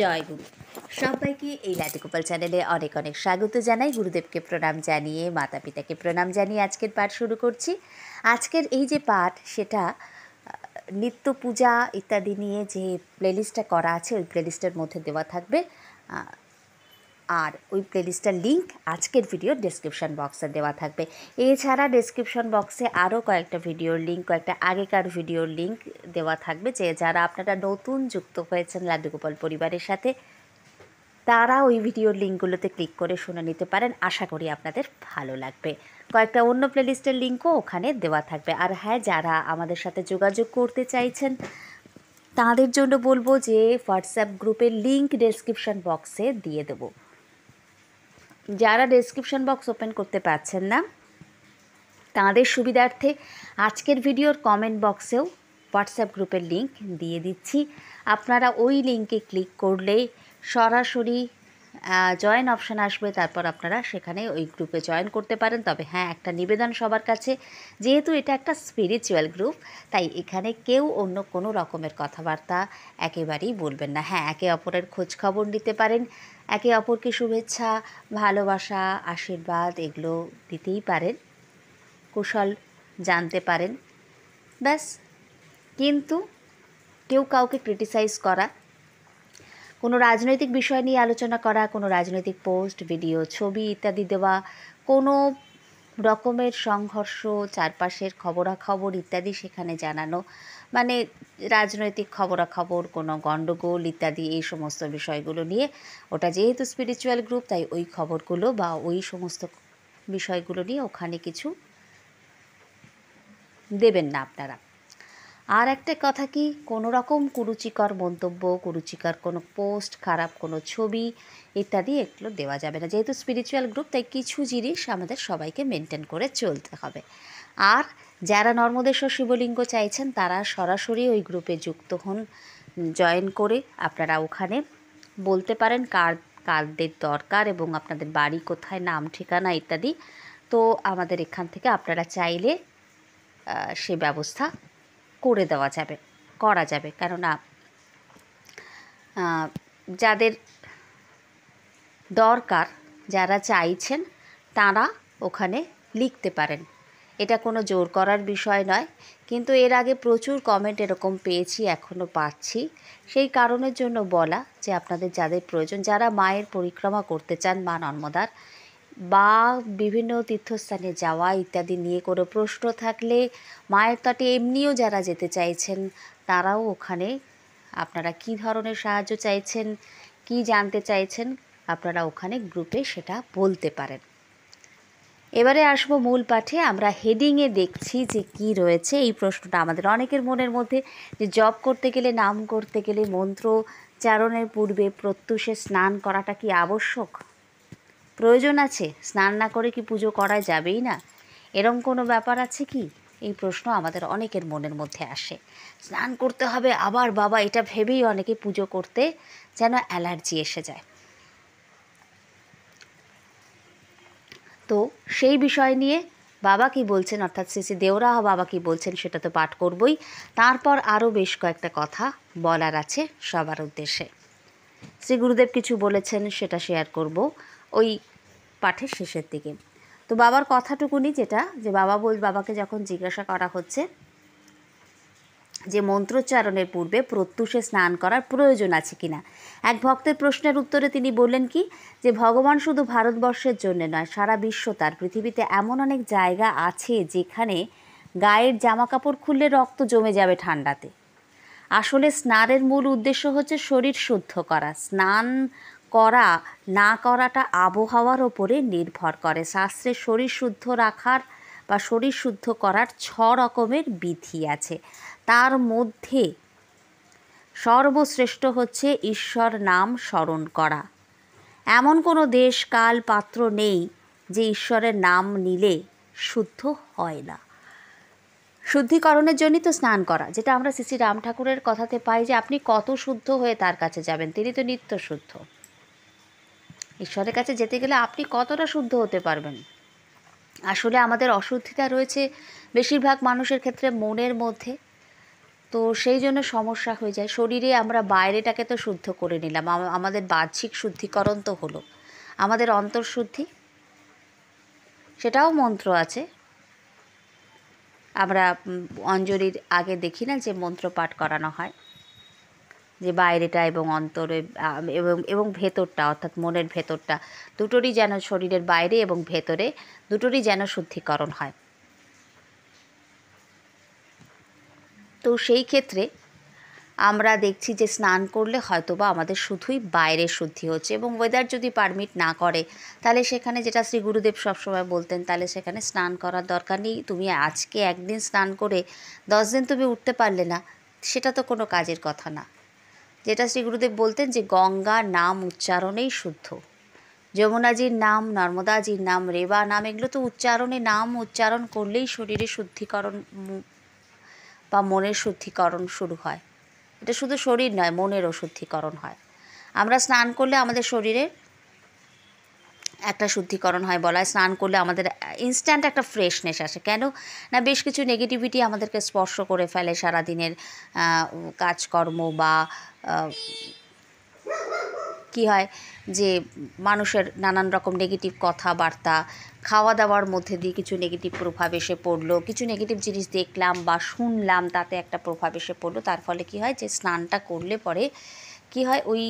জয় গুরু সবাইকে এই গোপাল চ্যানেলে অনেক অনেক স্বাগত জানাই গুরুদেবকে প্রণাম জানিয়ে মাতা পিতাকে প্রণাম জানিয়ে আজকের পাঠ শুরু করছি আজকের এই যে পাঠ সেটা নিত্য পূজা ইত্যাদি নিয়ে যে প্লেলিস্টটা করা আছে ওই প্লেলিস্টের মধ্যে দেওয়া থাকবে আর ওই প্লেলিস্টের লিঙ্ক আজকের ভিডিওর ডেসক্রিপশান বক্সে দেওয়া থাকবে এছাড়া ডেসক্রিপশান বক্সে আরও কয়েকটা ভিডিওর লিঙ্ক কয়েকটা আগেকার ভিডিওর লিঙ্ক দেওয়া থাকবে যে যারা আপনারা নতুন যুক্ত হয়েছেন লাড্ডুগোপাল পরিবারের সাথে তারা ওই ভিডিওর লিঙ্কগুলোতে ক্লিক করে শুনে নিতে পারেন আশা করি আপনাদের ভালো লাগবে কয়েকটা অন্য প্লেলিস্টের লিঙ্কও ওখানে দেওয়া থাকবে আর হ্যাঁ যারা আমাদের সাথে যোগাযোগ করতে চাইছেন তাদের জন্য বলবো যে হোয়াটসঅ্যাপ গ্রুপের লিঙ্ক ডেসক্রিপশন বক্সে দিয়ে দেবো যারা ডেসক্রিপশন বক্স ওপেন করতে পারছেন না তাঁদের সুবিধার্থে আজকের ভিডিওর কমেন্ট বক্সেও হোয়াটসঅ্যাপ গ্রুপের লিংক দিয়ে দিচ্ছি আপনারা ওই লিংকে ক্লিক করলে সরাসরি জয়েন অপশান আসবে তারপর আপনারা সেখানে ওই গ্রুপে জয়েন করতে পারেন তবে হ্যাঁ একটা নিবেদন সবার কাছে যেহেতু এটা একটা স্পিরিচুয়াল গ্রুপ তাই এখানে কেউ অন্য কোনো রকমের কথাবার্তা একেবারেই বলবেন না হ্যাঁ একে অপরের খোঁজ খবর নিতে পারেন একে অপরকে শুভেচ্ছা ভালোবাসা আশীর্বাদ এগুলো দিতেই পারেন কুশল জানতে পারেন ব্যাস কিন্তু কেউ কাউকে ক্রিটিসাইজ করা কোনো রাজনৈতিক বিষয় নিয়ে আলোচনা করা কোনো রাজনৈতিক পোস্ট ভিডিও ছবি ইত্যাদি দেওয়া কোনো রকমের সংঘর্ষ চারপাশের খবরাখবর ইত্যাদি সেখানে জানানো মানে রাজনৈতিক খবরাখবর কোনো গণ্ডগোল ইত্যাদি এই সমস্ত বিষয়গুলো নিয়ে ওটা যেহেতু স্পিরিচুয়াল গ্রুপ তাই ওই খবরগুলো বা ওই সমস্ত বিষয়গুলো নিয়ে ওখানে কিছু দেবেন না আপনারা আর একটা কথা কি কোনো রকম কুরুচিকর মন্তব্য কুরুচিকর কোনো পোস্ট খারাপ কোনো ছবি ইত্যাদি এগুলো দেওয়া যাবে না যেহেতু স্পিরিচুয়াল গ্রুপ তাই কিছু জিনিস আমাদের সবাইকে মেনটেন করে চলতে হবে আর যারা ও শিবলিঙ্গ চাইছেন তারা সরাসরি ওই গ্রুপে যুক্ত হন জয়েন করে আপনারা ওখানে বলতে পারেন কার কারদের দরকার এবং আপনাদের বাড়ি কোথায় নাম ঠিকানা ইত্যাদি তো আমাদের এখান থেকে আপনারা চাইলে সে ব্যবস্থা করে দেওয়া যাবে করা যাবে কেননা যাদের দরকার যারা চাইছেন তারা ওখানে লিখতে পারেন এটা কোনো জোর করার বিষয় নয় কিন্তু এর আগে প্রচুর কমেন্ট এরকম পেয়েছি এখনও পাচ্ছি সেই কারণের জন্য বলা যে আপনাদের যাদের প্রয়োজন যারা মায়ের পরিক্রমা করতে চান মা নর্মদার বা বিভিন্ন তীর্থস্থানে যাওয়া ইত্যাদি নিয়ে কোনো প্রশ্ন থাকলে মায়ের তটে এমনিও যারা যেতে চাইছেন তারাও ওখানে আপনারা কি ধরনের সাহায্য চাইছেন কি জানতে চাইছেন আপনারা ওখানে গ্রুপে সেটা বলতে পারেন এবারে আসবো মূল পাঠে আমরা হেডিংয়ে দেখছি যে কি রয়েছে এই প্রশ্নটা আমাদের অনেকের মনের মধ্যে যে জব করতে গেলে নাম করতে গেলে মন্ত্র চারণের পূর্বে প্রত্যুষে স্নান করাটা কি আবশ্যক প্রয়োজন আছে স্নান না করে কি পুজো করা যাবেই না এরম কোনো ব্যাপার আছে কি এই প্রশ্ন আমাদের অনেকের মনের মধ্যে আসে স্নান করতে হবে আবার বাবা এটা ভেবেই অনেকে পুজো করতে যেন অ্যালার্জি এসে যায় তো সেই বিষয় নিয়ে বাবা কি বলছেন অর্থাৎ শ্রী শ্রী দেওরাহ বাবা কি বলছেন সেটা তো পাঠ করবই তারপর আরও বেশ কয়েকটা কথা বলার আছে সবার উদ্দেশ্যে শ্রী গুরুদেব কিছু বলেছেন সেটা শেয়ার করব ওই পাঠের শেষের দিকে তো বাবার কথাটুকুনি যেটা যে বাবা বল বাবাকে যখন জিজ্ঞাসা করা হচ্ছে যে মন্ত্রোচ্চারণের পূর্বে প্রত্যুষে স্নান করার প্রয়োজন আছে কিনা এক ভক্তের প্রশ্নের উত্তরে তিনি বললেন কি যে ভগবান শুধু ভারতবর্ষের জন্য নয় সারা বিশ্ব তার পৃথিবীতে এমন অনেক জায়গা আছে যেখানে গায়ের জামা কাপড় খুললে রক্ত জমে যাবে ঠান্ডাতে আসলে স্নানের মূল উদ্দেশ্য হচ্ছে শরীর শুদ্ধ করা স্নান করা না করাটা আবহাওয়ার ওপরে নির্ভর করে শাস্ত্রে শরীর শুদ্ধ রাখার বা শরীর শুদ্ধ করার ছ রকমের বিধি আছে তার মধ্যে সর্বশ্রেষ্ঠ হচ্ছে ঈশ্বর নাম স্মরণ করা এমন কোনো দেশ কাল পাত্র নেই যে ঈশ্বরের নাম নিলে শুদ্ধ হয় না শুদ্ধিকরণের জন্যই তো স্নান করা যেটা আমরা শ্রী রাম ঠাকুরের কথাতে পাই যে আপনি কত শুদ্ধ হয়ে তার কাছে যাবেন তিনি তো নিত্য শুদ্ধ ঈশ্বরের কাছে যেতে গেলে আপনি কতটা শুদ্ধ হতে পারবেন আসলে আমাদের অশুদ্ধিতা রয়েছে বেশিরভাগ মানুষের ক্ষেত্রে মনের মধ্যে তো সেই জন্য সমস্যা হয়ে যায় শরীরে আমরা বাইরেটাকে তো শুদ্ধ করে নিলাম আমাদের বাহ্যিক শুদ্ধিকরণ তো হলো আমাদের অন্তঃশুদ্ধি সেটাও মন্ত্র আছে আমরা অঞ্জলির আগে দেখি না যে মন্ত্র পাঠ করানো হয় যে বাইরেটা এবং অন্তরে এবং এবং ভেতরটা অর্থাৎ মনের ভেতরটা দুটোরই যেন শরীরের বাইরে এবং ভেতরে দুটোরই যেন শুদ্ধিকরণ হয় তো সেই ক্ষেত্রে আমরা দেখছি যে স্নান করলে হয়তোবা আমাদের শুধুই বাইরে শুদ্ধি হচ্ছে এবং ওয়েদার যদি পারমিট না করে তাহলে সেখানে যেটা শ্রী গুরুদেব সবসময় বলতেন তাহলে সেখানে স্নান করার দরকার নেই তুমি আজকে একদিন স্নান করে দশ দিন তুমি উঠতে পারলে না সেটা তো কোনো কাজের কথা না যেটা শ্রী গুরুদেব বলতেন যে গঙ্গা নাম উচ্চারণেই শুদ্ধ যমুনাজির নাম নর্মদাজির নাম রেবা নাম এগুলো তো উচ্চারণে নাম উচ্চারণ করলেই শরীরে শুদ্ধিকরণ বা মনের শুদ্ধিকরণ শুরু হয় এটা শুধু শরীর নয় মনেরও শুদ্ধিকরণ হয় আমরা স্নান করলে আমাদের শরীরের একটা শুদ্ধিকরণ হয় বলা হয় স্নান করলে আমাদের ইনস্ট্যান্ট একটা ফ্রেশনেস আসে কেন না বেশ কিছু নেগেটিভিটি আমাদেরকে স্পর্শ করে ফেলে সারাদিনের কাজকর্ম বা কি হয় যে মানুষের নানান রকম নেগেটিভ কথাবার্তা খাওয়া দাওয়ার মধ্যে দিয়ে কিছু নেগেটিভ প্রভাব এসে পড়লো কিছু নেগেটিভ জিনিস দেখলাম বা শুনলাম তাতে একটা প্রভাব এসে পড়লো তার ফলে কি হয় যে স্নানটা করলে পরে কি হয় ওই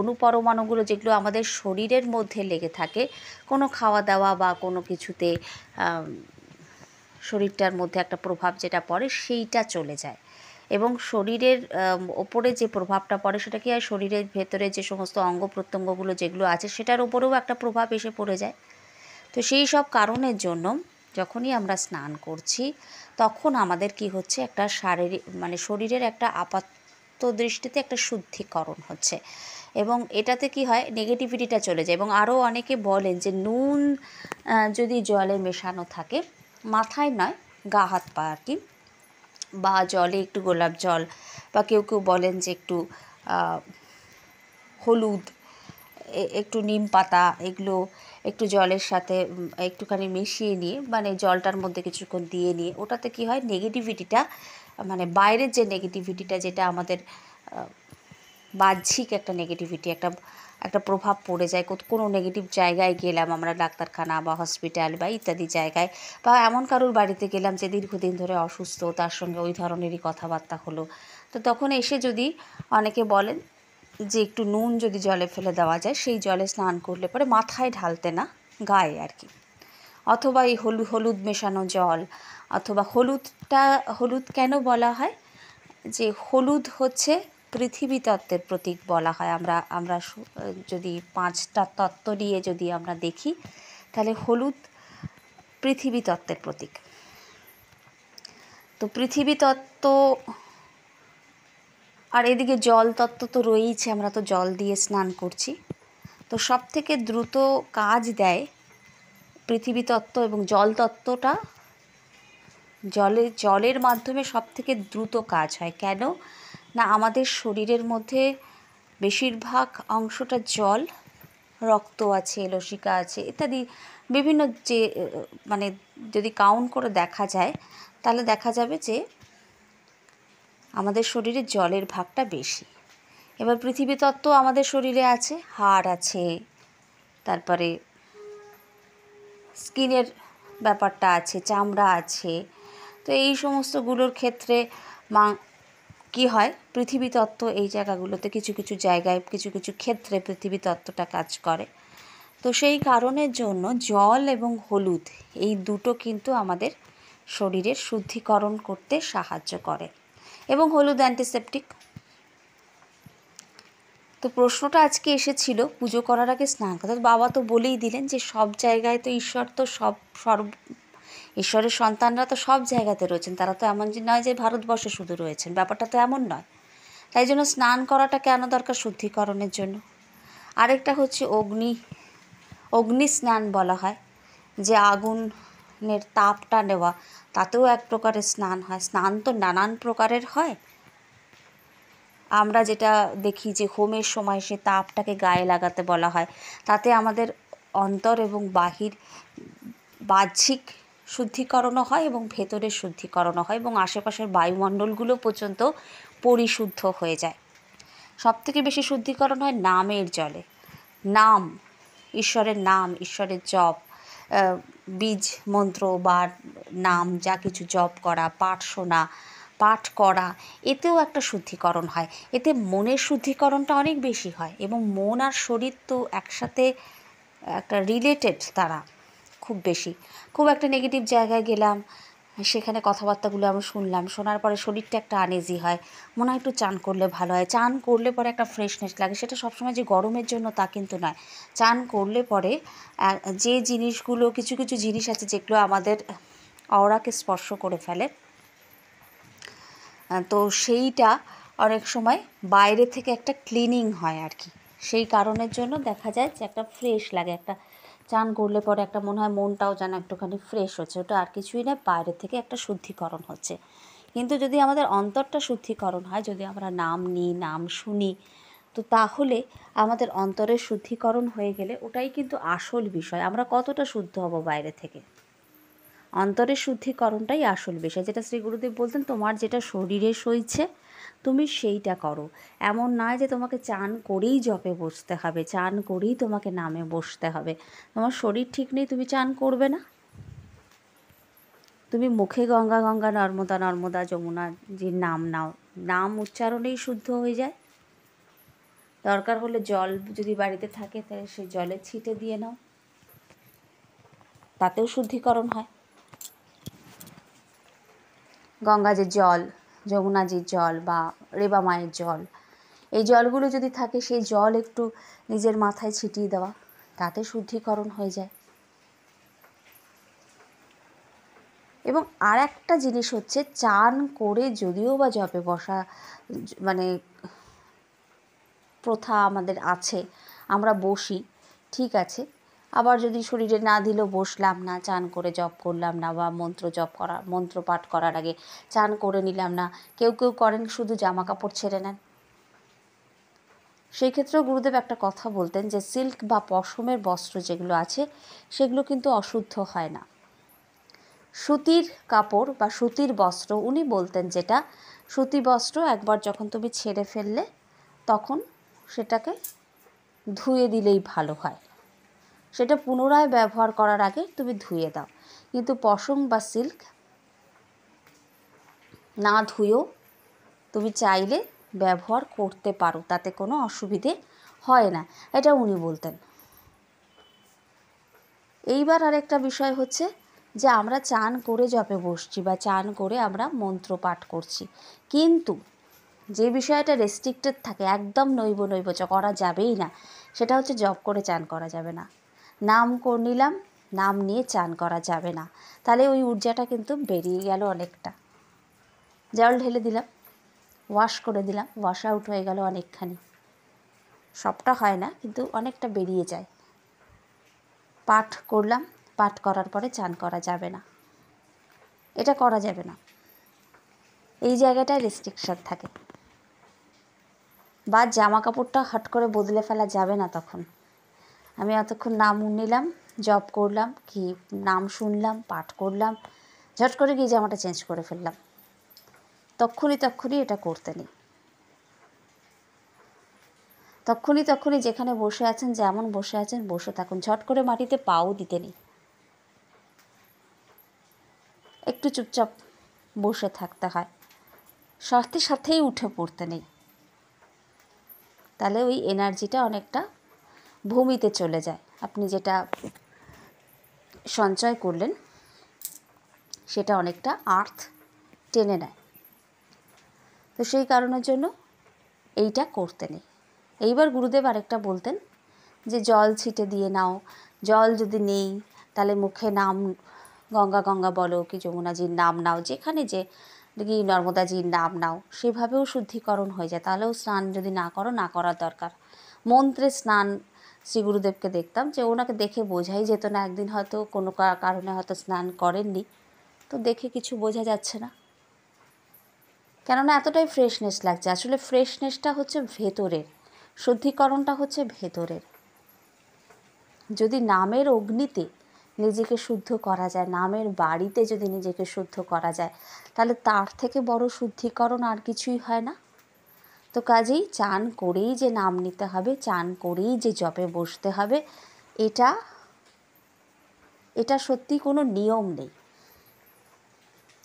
অনুপরমাণুগুলো যেগুলো আমাদের শরীরের মধ্যে লেগে থাকে কোনো খাওয়া দাওয়া বা কোনো কিছুতে শরীরটার মধ্যে একটা প্রভাব যেটা পড়ে সেইটা চলে যায় এবং শরীরের ওপরে যে প্রভাবটা পড়ে সেটা কি হয় শরীরের ভেতরে যে সমস্ত অঙ্গ প্রত্যঙ্গগুলো যেগুলো আছে সেটার ওপরেও একটা প্রভাব এসে পড়ে যায় তো সেই সব কারণের জন্য যখনই আমরা স্নান করছি তখন আমাদের কি হচ্ছে একটা শারীরিক মানে শরীরের একটা আপাত তো দৃষ্টিতে একটা শুদ্ধিকরণ হচ্ছে এবং এটাতে কি হয় নেগেটিভিটিটা চলে যায় এবং আরও অনেকে বলেন যে নুন যদি জলে মেশানো থাকে মাথায় নয় গা হাত পা আর কি বা জলে একটু গোলাপ জল বা কেউ কেউ বলেন যে একটু হলুদ একটু নিম পাতা এগুলো একটু জলের সাথে একটুখানি মিশিয়ে নিয়ে মানে জলটার মধ্যে কিছুক্ষণ দিয়ে নিয়ে ওটাতে কি হয় নেগেটিভিটিটা মানে বাইরের যে নেগেটিভিটিটা যেটা আমাদের বাহ্যিক একটা নেগেটিভিটি একটা একটা প্রভাব পড়ে যায় কোনো নেগেটিভ জায়গায় গেলাম আমরা ডাক্তারখানা বা হসপিটাল বা ইত্যাদি জায়গায় বা এমন কারোর বাড়িতে গেলাম যে দীর্ঘদিন ধরে অসুস্থ তার সঙ্গে ওই ধরনেরই কথাবার্তা হলো তো তখন এসে যদি অনেকে বলেন যে একটু নুন যদি জলে ফেলে দেওয়া যায় সেই জলে স্নান করলে পরে মাথায় ঢালতে না গায়ে আর কি অথবা এই হলুদ হলুদ মেশানো জল অথবা হলুদটা হলুদ কেন বলা হয় যে হলুদ হচ্ছে পৃথিবী তত্ত্বের প্রতীক বলা হয় আমরা আমরা যদি পাঁচটা তত্ত্ব নিয়ে যদি আমরা দেখি তাহলে হলুদ পৃথিবী তত্ত্বের প্রতীক তো পৃথিবী তত্ত্ব আর এদিকে জল তত্ত্ব তো রয়েইছে আমরা তো জল দিয়ে স্নান করছি তো সব থেকে দ্রুত কাজ দেয় পৃথিবী তত্ত্ব এবং জল তত্ত্বটা জলে জলের মাধ্যমে সবথেকে দ্রুত কাজ হয় কেন না আমাদের শরীরের মধ্যে বেশিরভাগ অংশটা জল রক্ত আছে লসিকা আছে ইত্যাদি বিভিন্ন যে মানে যদি কাউন্ট করে দেখা যায় তাহলে দেখা যাবে যে আমাদের শরীরে জলের ভাগটা বেশি এবার পৃথিবী তত্ত্ব আমাদের শরীরে আছে হাড় আছে তারপরে স্কিনের ব্যাপারটা আছে চামড়া আছে তো এই সমস্তগুলোর ক্ষেত্রে মা কী হয় পৃথিবীতত্ত্ব এই জায়গাগুলোতে কিছু কিছু জায়গায় কিছু কিছু ক্ষেত্রে পৃথিবীতত্ত্বটা কাজ করে তো সেই কারণের জন্য জল এবং হলুদ এই দুটো কিন্তু আমাদের শরীরের শুদ্ধিকরণ করতে সাহায্য করে এবং হলুদ অ্যান্টিসেপটিক তো প্রশ্নটা আজকে এসেছিল পুজো করার আগে স্নান করা বাবা তো বলেই দিলেন যে সব জায়গায় তো ঈশ্বর তো সব সর্ব ঈশ্বরের সন্তানরা তো সব জায়গাতে রয়েছেন তারা তো এমন যে নয় যে ভারতবর্ষে শুধু রয়েছেন ব্যাপারটা তো এমন নয় তাই জন্য স্নান করাটা কেন দরকার শুদ্ধিকরণের জন্য আরেকটা হচ্ছে অগ্নি অগ্নি স্নান বলা হয় যে আগুনের তাপটা নেওয়া তাতেও এক প্রকারের স্নান হয় স্নান তো নানান প্রকারের হয় আমরা যেটা দেখি যে হোমের সময় সে তাপটাকে গায়ে লাগাতে বলা হয় তাতে আমাদের অন্তর এবং বাহির বাহ্যিক শুদ্ধিকরণও হয় এবং ভেতরের শুদ্ধিকরণও হয় এবং আশেপাশের বায়ুমণ্ডলগুলো পর্যন্ত পরিশুদ্ধ হয়ে যায় সবথেকে বেশি শুদ্ধিকরণ হয় নামের জলে নাম ঈশ্বরের নাম ঈশ্বরের জপ বীজ মন্ত্র বা নাম যা কিছু জপ করা পাঠ শোনা পাঠ করা এতেও একটা শুদ্ধিকরণ হয় এতে মনের শুদ্ধিকরণটা অনেক বেশি হয় এবং মন আর শরীর তো একসাথে একটা রিলেটেড তারা খুব বেশি খুব একটা নেগেটিভ জায়গায় গেলাম সেখানে কথাবার্তাগুলো আমি শুনলাম শোনার পরে শরীরটা একটা আনেজি হয় মনে হয় একটু চান করলে ভালো হয় চান করলে পরে একটা ফ্রেশনেস লাগে সেটা সবসময় যে গরমের জন্য তা কিন্তু নয় চান করলে পরে যে জিনিসগুলো কিছু কিছু জিনিস আছে যেগুলো আমাদের অরাকে স্পর্শ করে ফেলে তো সেইটা অনেক সময় বাইরে থেকে একটা ক্লিনিং হয় আর কি সেই কারণের জন্য দেখা যায় যে একটা ফ্রেশ লাগে একটা চান করলে পরে একটা মনে হয় মনটাও যেন একটুখানি ফ্রেশ হচ্ছে ওটা আর কিছুই না বাইরে থেকে একটা শুদ্ধিকরণ হচ্ছে কিন্তু যদি আমাদের অন্তরটা শুদ্ধিকরণ হয় যদি আমরা নাম নিই নাম শুনি তো তাহলে আমাদের অন্তরের শুদ্ধিকরণ হয়ে গেলে ওটাই কিন্তু আসল বিষয় আমরা কতটা শুদ্ধ হব বাইরে থেকে অন্তরের শুদ্ধিকরণটাই আসল বিষয় যেটা শ্রী গুরুদেব বলতেন তোমার যেটা শরীরে সইছে তুমি সেইটা করো এমন নয় যে তোমাকে চান করেই জপে বসতে হবে চান করেই তোমাকে নামে বসতে হবে তোমার শরীর ঠিক নেই তুমি চান করবে না তুমি মুখে গঙ্গা গঙ্গা নর্মদা নর্মদা যমুনা যে নাম নাও নাম উচ্চারণেই শুদ্ধ হয়ে যায় দরকার হলে জল যদি বাড়িতে থাকে তাহলে সেই জলে ছিটে দিয়ে নাও তাতেও শুদ্ধিকরণ হয় গঙ্গা যে জল যমুনাজির জল বা রেবা মায়ের জল এই জলগুলো যদি থাকে সেই জল একটু নিজের মাথায় ছিটিয়ে দেওয়া তাতে শুদ্ধিকরণ হয়ে যায় এবং আর একটা জিনিস হচ্ছে চান করে যদিও বা জপে বসা মানে প্রথা আমাদের আছে আমরা বসি ঠিক আছে আবার যদি শরীরে না দিলেও বসলাম না চান করে জপ করলাম না বা মন্ত্র জপ করা মন্ত্র পাঠ করার আগে চান করে নিলাম না কেউ কেউ করেন শুধু জামা কাপড় ছেড়ে নেন সেই ক্ষেত্রেও গুরুদেব একটা কথা বলতেন যে সিল্ক বা পশমের বস্ত্র যেগুলো আছে সেগুলো কিন্তু অশুদ্ধ হয় না সুতির কাপড় বা সুতির বস্ত্র উনি বলতেন যেটা সুতি বস্ত্র একবার যখন তুমি ছেড়ে ফেললে তখন সেটাকে ধুয়ে দিলেই ভালো হয় সেটা পুনরায় ব্যবহার করার আগে তুমি ধুয়ে দাও কিন্তু পশম বা সিল্ক না ধুয়েও তুমি চাইলে ব্যবহার করতে পারো তাতে কোনো অসুবিধে হয় না এটা উনি বলতেন এইবার আরেকটা বিষয় হচ্ছে যে আমরা চান করে জপে বসছি বা চান করে আমরা মন্ত্র পাঠ করছি কিন্তু যে বিষয়টা রেস্ট্রিক্টেড থাকে একদম নৈব নৈব করা যাবেই না সেটা হচ্ছে জব করে চান করা যাবে না নাম করে নিলাম নাম নিয়ে চান করা যাবে না তাহলে ওই উর্জাটা কিন্তু বেরিয়ে গেল অনেকটা জল ঢেলে দিলাম ওয়াশ করে দিলাম ওয়াশ আউট হয়ে গেল অনেকখানি সবটা হয় না কিন্তু অনেকটা বেরিয়ে যায় পাঠ করলাম পাঠ করার পরে চান করা যাবে না এটা করা যাবে না এই জায়গাটায় রেস্ট্রিকশান থাকে বা জামা কাপড়টা হট করে বদলে ফেলা যাবে না তখন আমি এতক্ষণ নাম নিলাম জব করলাম কি নাম শুনলাম পাঠ করলাম ঝট করে গিয়ে জামাটা চেঞ্জ করে ফেললাম তক্ষুনি তক্ষুনি এটা করতে নেই তক্ষুনি তক্ষুনি যেখানে বসে আছেন যেমন বসে আছেন বসে থাকুন ঝট করে মাটিতে পাও দিতে নেই একটু চুপচাপ বসে থাকতে হয় সাথে সাথেই উঠে পড়তে নেই তাহলে ওই এনার্জিটা অনেকটা ভূমিতে চলে যায় আপনি যেটা সঞ্চয় করলেন সেটা অনেকটা আর্থ টেনে নেয় তো সেই কারণের জন্য এইটা করতে নেই এইবার গুরুদেব আরেকটা বলতেন যে জল ছিটে দিয়ে নাও জল যদি নেই তাহলে মুখে নাম গঙ্গা গঙ্গা বলো কি যমুনাজির নাম নাও যেখানে যে কি নর্মদাজির নাম নাও সেভাবেও শুদ্ধিকরণ হয়ে যায় তাহলেও স্নান যদি না করো না করার দরকার মন্ত্রে স্নান শ্রী গুরুদেবকে দেখতাম যে ওনাকে দেখে বোঝাই যেত না একদিন হয়তো কোনো কারণে হয়তো স্নান করেননি তো দেখে কিছু বোঝা যাচ্ছে না কেননা এতটাই ফ্রেশনেস লাগছে আসলে ফ্রেশনেসটা হচ্ছে ভেতরের শুদ্ধিকরণটা হচ্ছে ভেতরের যদি নামের অগ্নিতে নিজেকে শুদ্ধ করা যায় নামের বাড়িতে যদি নিজেকে শুদ্ধ করা যায় তাহলে তার থেকে বড় শুদ্ধিকরণ আর কিছুই হয় না তো কাজেই চান করেই যে নাম নিতে হবে চান করেই যে জপে বসতে হবে এটা এটা সত্যি কোনো নিয়ম নেই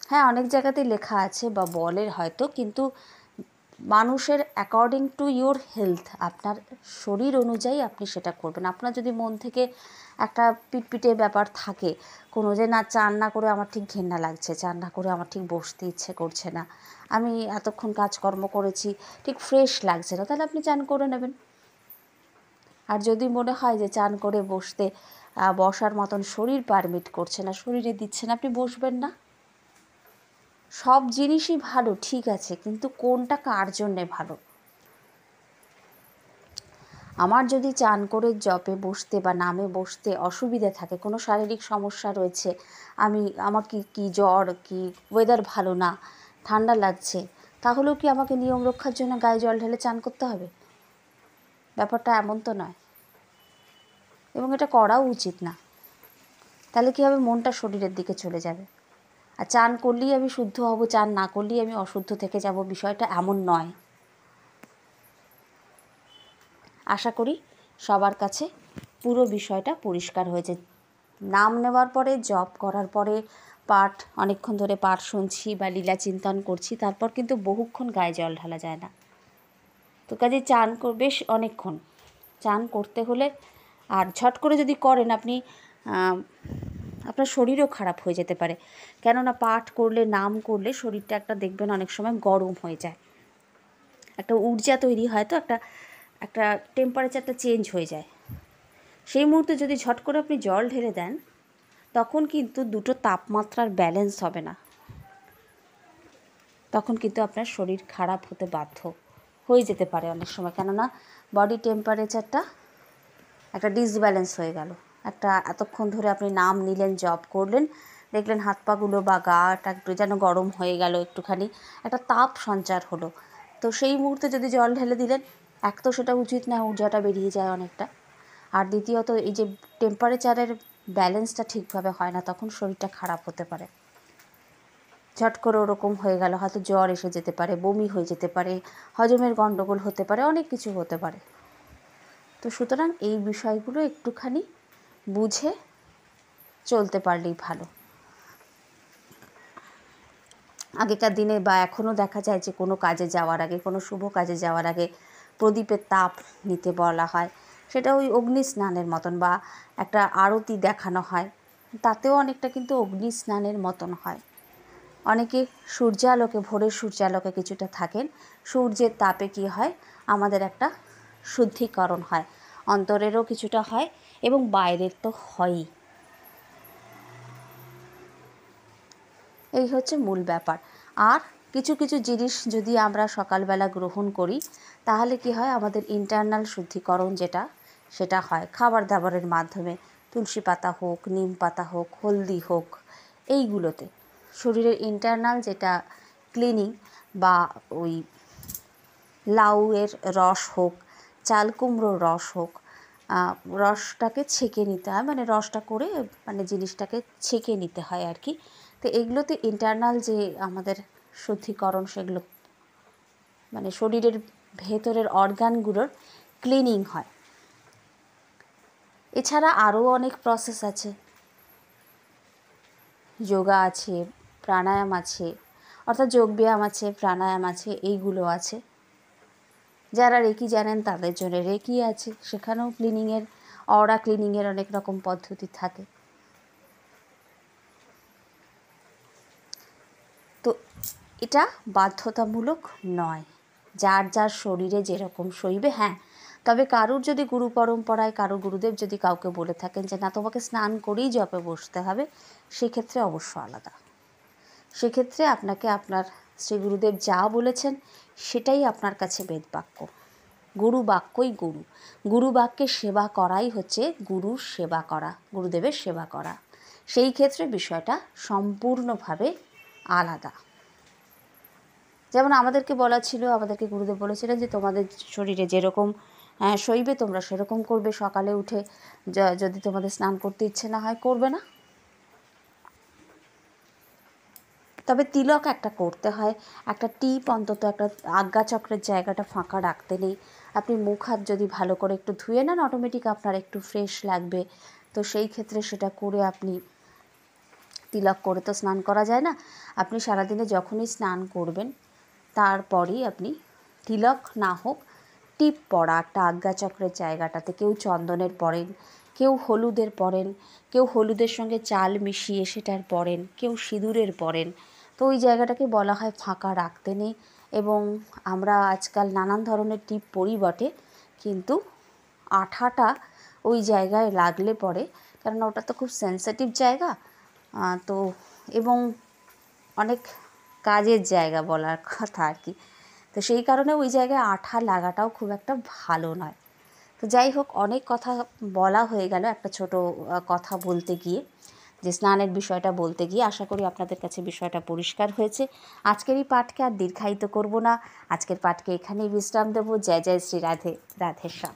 হ্যাঁ অনেক জায়গাতে লেখা আছে বা বলে হয়তো কিন্তু মানুষের অ্যাকর্ডিং টু ইউর হেলথ আপনার শরীর অনুযায়ী আপনি সেটা করবেন আপনার যদি মন থেকে একটা পিটপিটে ব্যাপার থাকে কোনো যে না চান না করে আমার ঠিক ঘেন্না লাগছে চান না করে আমার ঠিক বসতে ইচ্ছে করছে না আমি এতক্ষণ কাজকর্ম করেছি ঠিক ফ্রেশ লাগছে না তাহলে আপনি চান করে নেবেন আর যদি মনে হয় যে চান করে বসতে বসার মতন শরীর পারমিট করছে না শরীরে দিচ্ছে না আপনি বসবেন না সব জিনিসই ভালো ঠিক আছে কিন্তু কোনটা কার জন্যে ভালো আমার যদি চান করে জপে বসতে বা নামে বসতে অসুবিধা থাকে কোনো শারীরিক সমস্যা রয়েছে আমি আমার কি কি জ্বর কি ওয়েদার ভালো না ঠান্ডা লাগছে তাহলেও কি আমাকে নিয়ম রক্ষার জন্য গায়ে জল ঢেলে চান করতে হবে ব্যাপারটা এমন তো নয় এবং এটা করাও উচিত না তাহলে কী হবে মনটা শরীরের দিকে চলে যাবে আর চান করলেই আমি শুদ্ধ হব চান না করলেই আমি অশুদ্ধ থেকে যাব বিষয়টা এমন নয় আশা করি সবার কাছে পুরো বিষয়টা পরিষ্কার হয়েছে নাম নেওয়ার পরে জব করার পরে পাঠ অনেকক্ষণ ধরে পাঠ শুনছি বা লীলা চিন্তন করছি তারপর কিন্তু বহুক্ষণ গায়ে জল ঢালা যায় না তো কাজে চান বেশ অনেকক্ষণ চান করতে হলে আর ঝট করে যদি করেন আপনি আপনার শরীরও খারাপ হয়ে যেতে পারে কেননা পাঠ করলে নাম করলে শরীরটা একটা দেখবেন অনেক সময় গরম হয়ে যায় একটা ঊর্জা তৈরি হয় তো একটা একটা টেম্পারেচারটা চেঞ্জ হয়ে যায় সেই মুহূর্তে যদি ঝট করে আপনি জল ঢেলে দেন তখন কিন্তু দুটো তাপমাত্রার ব্যালেন্স হবে না তখন কিন্তু আপনার শরীর খারাপ হতে বাধ্য হয়ে যেতে পারে অনেক সময় কেননা বডি টেম্পারেচারটা একটা ডিসব্যালেন্স হয়ে গেল একটা এতক্ষণ ধরে আপনি নাম নিলেন জব করলেন দেখলেন হাত পাগুলো বা গাটা একটু যেন গরম হয়ে গেল একটুখানি একটা তাপ সঞ্চার হলো তো সেই মুহূর্তে যদি জল ঢেলে দিলেন এক তো সেটা উচিত না ঊর্জাটা বেরিয়ে যায় অনেকটা আর দ্বিতীয়ত এই যে টেম্পারেচারের ব্যালেন্সটা ঠিকভাবে হয় না তখন শরীরটা খারাপ হতে পারে ঝট করে ওরকম হয়ে গেল হয়তো জ্বর এসে যেতে পারে বমি হয়ে যেতে পারে হজমের গণ্ডগোল হতে পারে অনেক কিছু হতে পারে তো সুতরাং এই বিষয়গুলো একটুখানি বুঝে চলতে পারলেই ভালো আগেকার দিনে বা এখনও দেখা যায় যে কোনো কাজে যাওয়ার আগে কোনো শুভ কাজে যাওয়ার আগে প্রদীপের তাপ নিতে বলা হয় সেটা ওই অগ্নি স্নানের মতন বা একটা আরতি দেখানো হয় তাতেও অনেকটা কিন্তু অগ্নি স্নানের মতন হয় অনেকে সূর্যালোকে ভোরের সূর্যালোকে কিছুটা থাকেন সূর্যের তাপে কি হয় আমাদের একটা শুদ্ধিকরণ হয় অন্তরেরও কিছুটা হয় এবং বাইরের তো হয়ই এই হচ্ছে মূল ব্যাপার আর কিছু কিছু জিনিস যদি আমরা সকালবেলা গ্রহণ করি তাহলে কি হয় আমাদের ইন্টারনাল শুদ্ধিকরণ যেটা সেটা হয় খাবার দাবারের মাধ্যমে তুলসী পাতা হোক নিম পাতা হোক হলদি হোক এইগুলোতে শরীরের ইন্টারনাল যেটা ক্লিনিং বা ওই লাউয়ের রস হোক চালকুমড়োর রস হোক রসটাকে ছেঁকে নিতে হয় মানে রসটা করে মানে জিনিসটাকে ছেঁকে নিতে হয় আর কি তো এগুলোতে ইন্টারনাল যে আমাদের শুদ্ধিকরণ সেগুলো মানে শরীরের ভেতরের অর্গানগুলোর ক্লিনিং হয় এছাড়া আরও অনেক প্রসেস আছে যোগা আছে প্রাণায়াম আছে অর্থাৎ যোগব্যায়াম আছে প্রাণায়াম আছে এইগুলো আছে যারা রেকি জানেন তাদের জন্য রেকি আছে সেখানেও ক্লিনিংয়ের অরা ক্লিনিংয়ের অনেক রকম পদ্ধতি থাকে তো এটা বাধ্যতামূলক নয় যার যার শরীরে যেরকম সইবে হ্যাঁ তবে কারুর যদি গুরু পরম্পরায় কারুর গুরুদেব যদি কাউকে বলে থাকেন যে না তোমাকে স্নান করেই জপে বসতে হবে সেক্ষেত্রে অবশ্য আলাদা সেক্ষেত্রে আপনাকে আপনার শ্রী গুরুদেব যা বলেছেন সেটাই আপনার কাছে বেদবাক্য গুরু বাক্যই গুরু গুরু বাক্যের সেবা করাই হচ্ছে গুরুর সেবা করা গুরুদেবের সেবা করা সেই ক্ষেত্রে বিষয়টা সম্পূর্ণভাবে আলাদা যেমন আমাদেরকে বলা ছিল আমাদেরকে গুরুদেব বলেছিলেন যে তোমাদের শরীরে যেরকম শৈবে তোমরা সেরকম করবে সকালে উঠে যদি তোমাদের স্নান করতে ইচ্ছে না হয় করবে না তবে তিলক একটা করতে হয় একটা টিপ অন্তত একটা আজ্ঞাচক্রের জায়গাটা ফাঁকা রাখতে নেই আপনি মুখ হাত যদি ভালো করে একটু ধুয়ে নেন অটোমেটিক আপনার একটু ফ্রেশ লাগবে তো সেই ক্ষেত্রে সেটা করে আপনি তিলক করে তো স্নান করা যায় না আপনি সারাদিনে যখনই স্নান করবেন তারপরেই আপনি তিলক না হোক টিপ পরা একটা আজ্ঞাচক্রের জায়গাটাতে কেউ চন্দনের পরেন কেউ হলুদের পরেন কেউ হলুদের সঙ্গে চাল মিশিয়ে সেটার পরেন কেউ সিঁদুরের পরেন তো ওই জায়গাটাকে বলা হয় ফাঁকা রাখতে নেই এবং আমরা আজকাল নানান ধরনের টিপ পরি বটে কিন্তু আঠাটা ওই জায়গায় লাগলে পরে কারণ ওটা তো খুব সেন্সিটিভ জায়গা তো এবং অনেক কাজের জায়গা বলার কথা আর কি তো সেই কারণে ওই জায়গায় আঠা লাগাটাও খুব একটা ভালো নয় তো যাই হোক অনেক কথা বলা হয়ে গেল একটা ছোট কথা বলতে গিয়ে যে স্নানের বিষয়টা বলতে গিয়ে আশা করি আপনাদের কাছে বিষয়টা পরিষ্কার হয়েছে আজকের এই পাঠকে আর দীর্ঘায়িত করব না আজকের পাঠকে এখানেই বিশ্রাম দেবো জয় জয় শ্রী রাধে রাধেশ্যাম